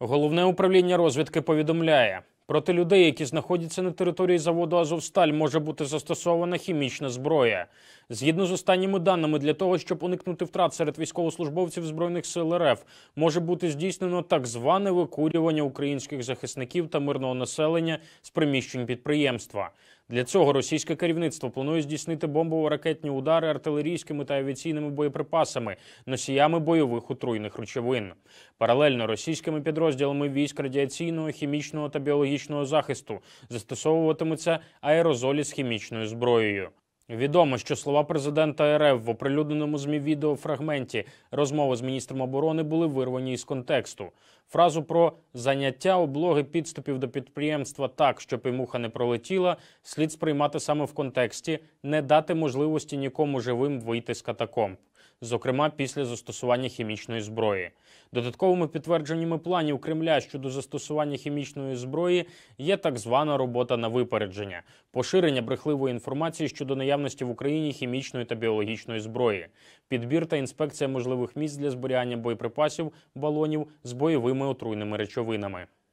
Головне управління розвідки повідомляє, проти людей, які знаходяться на території заводу Азовсталь, може бути застосована хімічна зброя. Згідно з останніми даними, для того, щоб уникнути втрат серед військовослужбовців збройних сил РФ, може бути здійснено так зване викурювання українських захисників та мирного населення з приміщень підприємства. Для цього російське керівництво планує здійснити бомбово-ракетні удари артилерійськими та авіаційними боєприпасами, носіями бойових отруйних речовин. Паралельно російськими підрозділами військ радіаційного, хімічного та біологічного захисту застосовуватимуться аерозолі з хімічною зброєю. Відомо, що слова президента РФ в оприлюдненому змі відеофрагменті розмови з міністром оборони були вирвані із контексту. Фразу про заняття облоги підступів до підприємства так, щоб і муха не пролетіла, слід сприймати саме в контексті не дати можливості нікому живим вийти з катакомб зокрема після застосування хімічної зброї. Додатковими підтвердженнями планів Кремля щодо застосування хімічної зброї є так звана робота на випередження, поширення брехливої інформації щодо наявності в Україні хімічної та біологічної зброї, підбір та інспекція можливих місць для зберігання боєприпасів, балонів з бойовими отруйними речовинами.